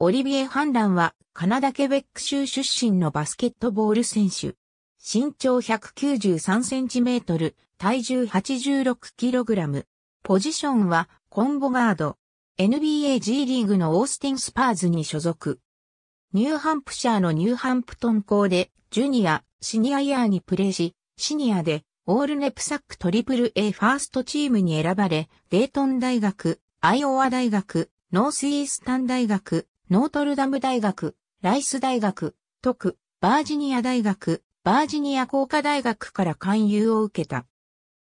オリビエ・ハンランは、カナダ・ケベック州出身のバスケットボール選手。身長1 9 3トル、体重8 6ラム。ポジションは、コンボガード。NBA G リーグのオースティン・スパーズに所属。ニューハンプシャーのニューハンプトン校で、ジュニア、シニアイヤーにプレーし、シニアで、オールネプサックトリプル A ファーストチームに選ばれ、デイトン大学、アイオワ大学、ノースイースタン大学、ノートルダム大学、ライス大学、特、バージニア大学、バージニア工科大学から勧誘を受けた。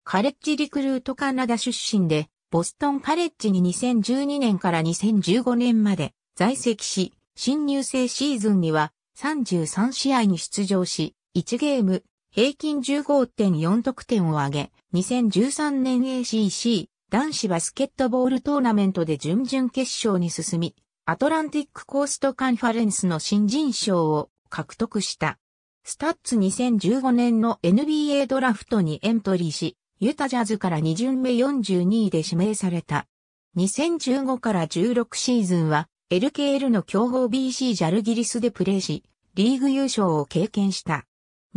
カレッジリクルートカナダ出身で、ボストンカレッジに2012年から2015年まで在籍し、新入生シーズンには33試合に出場し、1ゲーム、平均15.4得点を挙げ、2013年 ACC 男子バスケットボールトーナメントで準々決勝に進み、アトランティックコーストカンファレンスの新人賞を獲得した。スタッツ2015年の NBA ドラフトにエントリーし、ユタジャズから2巡目42位で指名された。2015から16シーズンは LKL の強豪 BC ジャルギリスでプレーし、リーグ優勝を経験した。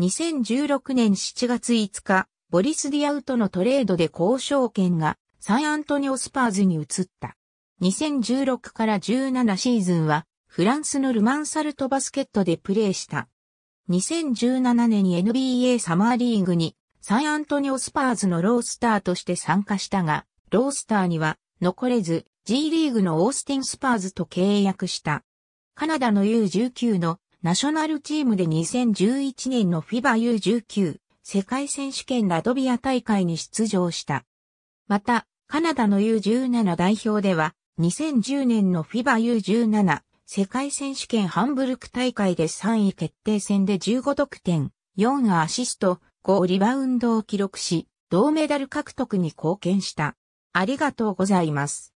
2016年7月5日、ボリス・ディアウトのトレードで交渉権がサイ・アントニオスパーズに移った。2016から17シーズンは、フランスのルマンサルトバスケットでプレーした。2017年に NBA サマーリーグにサイアントニオスパーズのロースターとして参加したが、ロースターには残れず G リーグのオースティンスパーズと契約した。カナダの U19 のナショナルチームで2011年のフィバ U19 世界選手権ラドビア大会に出場した。また、カナダの U17 代表では2010年の FIBA U17 世界選手権ハンブルク大会で3位決定戦で15得点、4アシスト、5リバウンドを記録し、銅メダル獲得に貢献した。ありがとうございます。